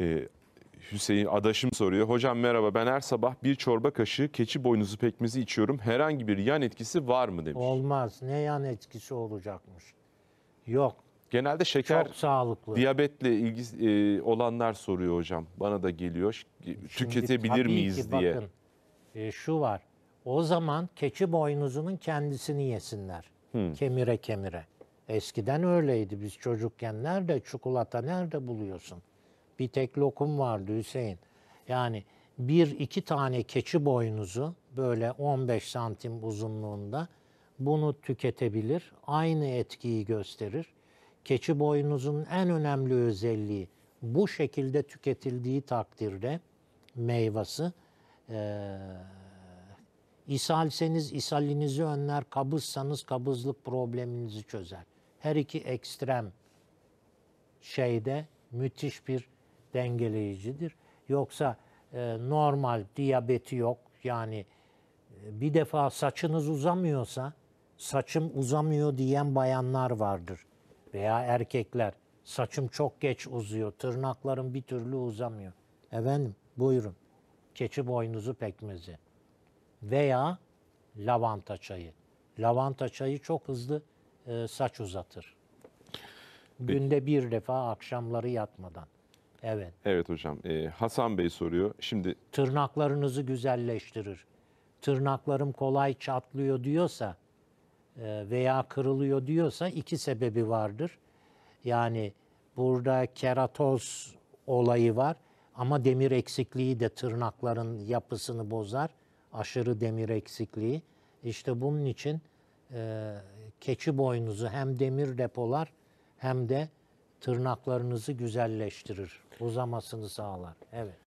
Ee, Hüseyin adaşım soruyor. Hocam merhaba ben her sabah bir çorba kaşığı keçi boynuzu pekmezi içiyorum. Herhangi bir yan etkisi var mı demiş. Olmaz. Ne yan etkisi olacakmış? Yok. Genelde şeker Çok sağlıklı. Diyabetle ilgisi e, olanlar soruyor hocam. Bana da geliyor. E, Şimdi Tüketebilir tabii miyiz ki diye. Bakın, e, şu var. O zaman keçi boynuzunun kendisini yesinler. Hmm. Kemire kemire. Eskiden öyleydi biz çocukken. Nerede çikolata nerede buluyorsun? bir tek lokum vardı Hüseyin. Yani bir iki tane keçi boynuzu böyle 15 santim uzunluğunda bunu tüketebilir. Aynı etkiyi gösterir. Keçi boynuzun en önemli özelliği bu şekilde tüketildiği takdirde meyvası e, ee, ishalseniz ishalinizi önler, kabızsanız kabızlık probleminizi çözer. Her iki ekstrem şeyde müthiş bir dengeleyicidir. Yoksa e, normal diyabeti yok. Yani e, bir defa saçınız uzamıyorsa saçım uzamıyor diyen bayanlar vardır veya erkekler saçım çok geç uzuyor, tırnaklarım bir türlü uzamıyor. Efendim buyurun keçi boynuzu pekmezi veya lavanta çayı. Lavanta çayı çok hızlı e, saç uzatır. Günde bir defa akşamları yatmadan. Evet. Evet hocam. Ee, Hasan Bey soruyor. Şimdi Tırnaklarınızı güzelleştirir. Tırnaklarım kolay çatlıyor diyorsa e, veya kırılıyor diyorsa iki sebebi vardır. Yani burada keratoz olayı var ama demir eksikliği de tırnakların yapısını bozar. Aşırı demir eksikliği. İşte bunun için e, keçi boynuzu hem demir depolar hem de tırnaklarınızı güzelleştirir. Uzamasını sağlar. Evet.